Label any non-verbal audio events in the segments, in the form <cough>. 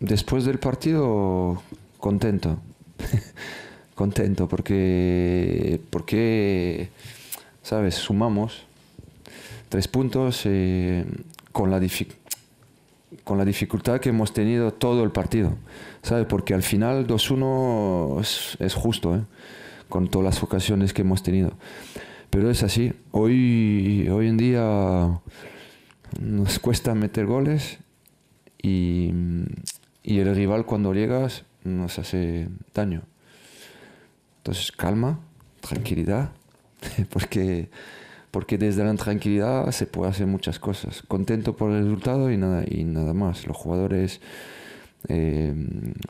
Después del partido, contento. <laughs> contento porque, porque, ¿sabes? Sumamos tres puntos eh, con, la con la dificultad que hemos tenido todo el partido, ¿sabes? Porque al final 2-1 es, justo, ¿eh? Con todas las ocasiones que hemos tenido. Pero es así. Hoy, hoy en día nos cuesta meter goles y, y el rival cuando llegas nos hace daño. Entonces calma, tranquilidad, <laughs> porque, porque desde la tranquilidad se puede hacer muchas cosas. Contento por el resultado y nada, y nada más. Los jugadores, eh,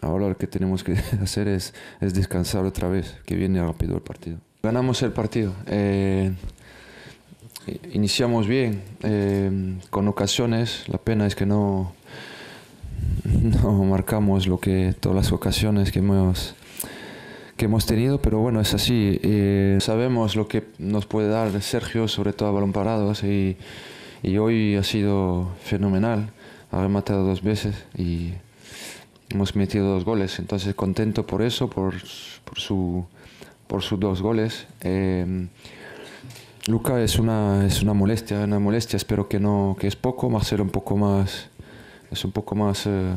ahora lo que tenemos que <laughs> hacer es, es descansar otra vez, que viene rápido el partido. Ganamos el partido. Eh, iniciamos bien, eh, con ocasiones, la pena es que no <laughs> no marcamos lo que todas las ocasiones que hemos que hemos tenido, pero bueno, es así. Eh, sabemos lo que nos puede dar Sergio, sobre todo a balón parado. y, hoy ha sido fenomenal. Ha rematado dos veces y hemos metido dos goles. Entonces, contento por eso, por, su, por sus dos goles. Eh, Luca es una, es una molestia, una molestia, espero que no, que es poco, Marcelo un poco más es un poco más eh,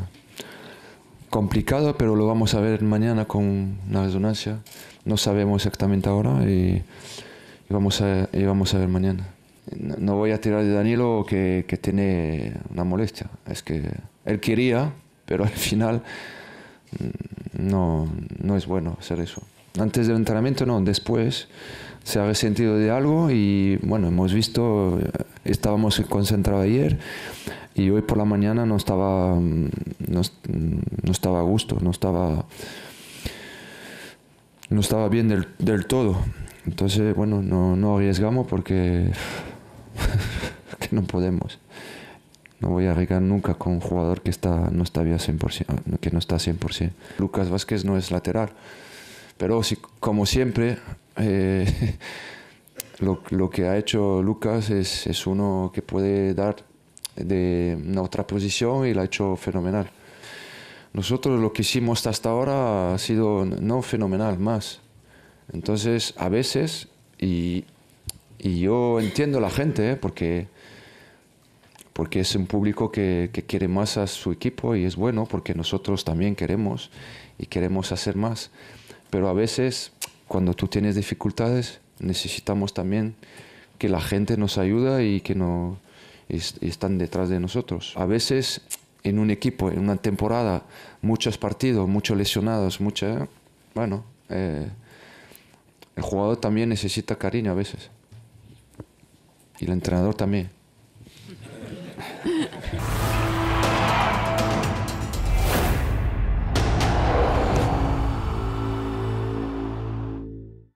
complicado, pero lo vamos a ver mañana con una resonancia. No sabemos exactamente ahora y, vamos, a, y vamos a ver mañana. No voy a tirar de Danilo que, que tiene una molestia. Es que él quería, pero al final mm, no, no es bueno hacer eso. Antes del entrenamiento no, después se ha resentido de algo y bueno, hemos visto, eh, estábamos concentrados ayer, y hoy por la mañana no estaba, mm, mm, no, estaba a gusto, no estaba, no estaba bien del, todo. Entonces, bueno, no, no arriesgamos porque <laughs> no podemos. No voy a arriesgar nunca con un jugador que está, no está bien 100%, que no está 100%. Lucas Vázquez no es lateral, pero como siempre, eh, <laughs> lo, que ha hecho Lucas es, es uno que puede dar de otra posición y la ha hecho fenomenal. Nosotros lo que hicimos hasta ahora ha sido no fenomenal, más. Entonces, a veces, y, yo entiendo la gente, ¿eh? porque, porque es un público que, que quiere más a su equipo y es bueno, porque nosotros también queremos y queremos hacer más. Pero a veces, cuando tú tienes dificultades, necesitamos también que la gente nos ayuda y que, no, y están detrás de nosotros. A veces en un equipo, en una temporada, muchos partidos, muchos lesionados, mucha, bueno, eh, el jugador también necesita cariño a veces. Y el entrenador también.